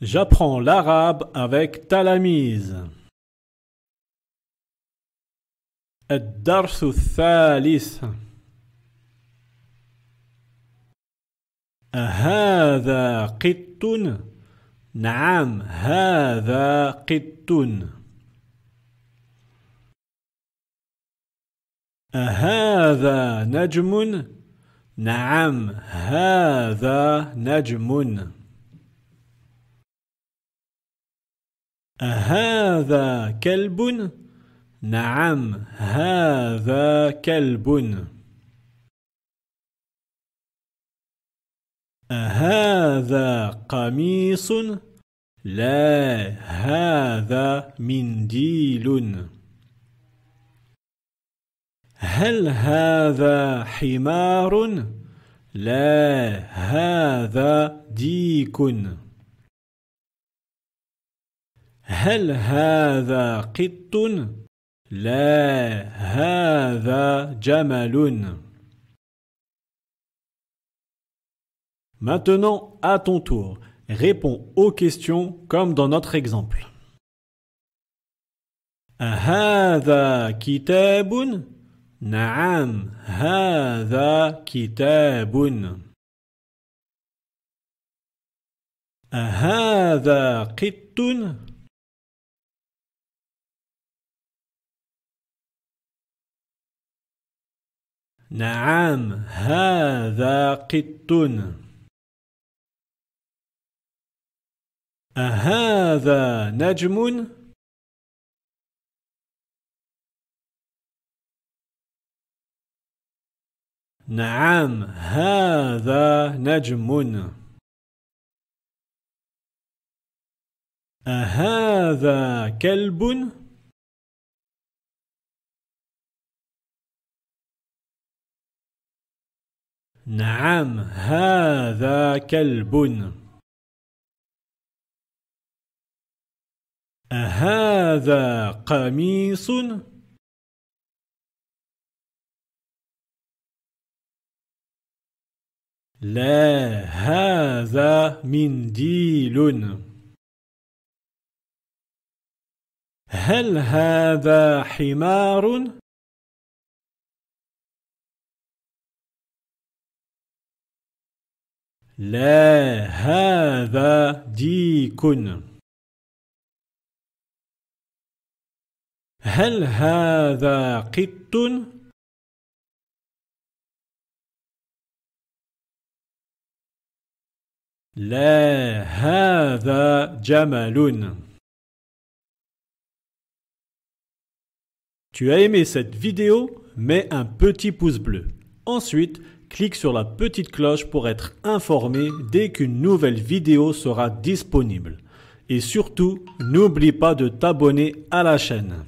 j'apprends l'arabe avec thalamis. a dar sutha lisa. aha, the naam, aha, the khitun. Najmun. naam, aha, the أهذا كلب؟ نعم هذا كلب أهذا قميص؟ لا هذا منديل هل هذا حمار؟ لا هذا ديك هل هذا قط لا Maintenant, à ton tour, réponds aux questions comme dans notre exemple. هذا كتاب نعم هذا كتاب هذا قط نعم هذا قط أهذا نجم؟ نعم هذا نجم أهذا كلب؟ نعم هذا كلب أهذا قميص؟ لا هذا منديل هل هذا حمار؟ La ha dikun. هل هذا قط لا هذا جمل Tu as aimé cette vidéo Mets un petit pouce bleu. Ensuite, clique sur la petite cloche pour être informé dès qu'une nouvelle vidéo sera disponible. Et surtout, n'oublie pas de t'abonner à la chaîne.